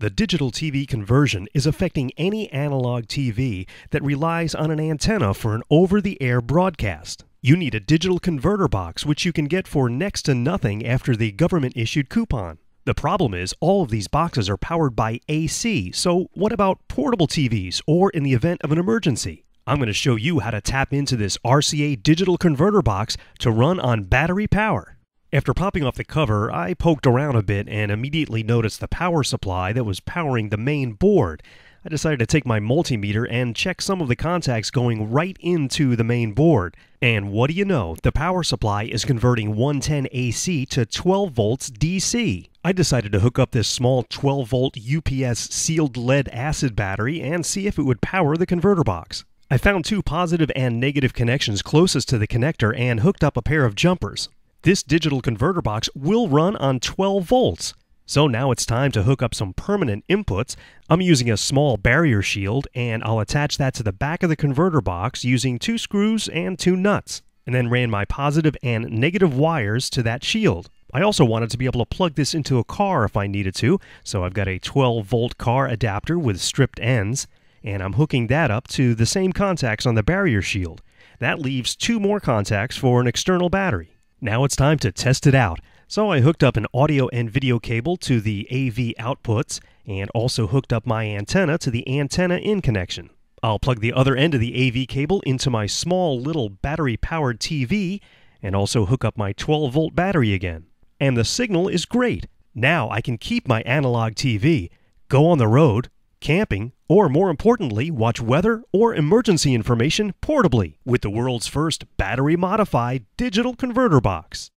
The digital TV conversion is affecting any analog TV that relies on an antenna for an over the air broadcast. You need a digital converter box, which you can get for next to nothing after the government issued coupon. The problem is, all of these boxes are powered by AC, so what about portable TVs or in the event of an emergency? I'm going to show you how to tap into this RCA digital converter box to run on battery power. After popping off the cover, I poked around a bit and immediately noticed the power supply that was powering the main board. I decided to take my multimeter and check some of the contacts going right into the main board. And what do you know? The power supply is converting 110 AC to 12 volts DC. I decided to hook up this small 12 volt UPS sealed lead acid battery and see if it would power the converter box. I found two positive and negative connections closest to the connector and hooked up a pair of jumpers. This digital converter box will run on 12 volts. So now it's time to hook up some permanent inputs. I'm using a small barrier shield and I'll attach that to the back of the converter box using two screws and two nuts, and then ran my positive and negative wires to that shield. I also wanted to be able to plug this into a car if I needed to, so I've got a 12 volt car adapter with stripped ends, and I'm hooking that up to the same contacts on the barrier shield. That leaves two more contacts for an external battery. Now it's time to test it out. So I hooked up an audio and video cable to the AV outputs and also hooked up my antenna to the antenna in connection. I'll plug the other end of the AV cable into my small little battery powered TV and also hook up my 12 volt battery again. And the signal is great. Now I can keep my analog TV, go on the road, camping, or more importantly, watch weather or emergency information portably with the world's first battery modified digital converter box.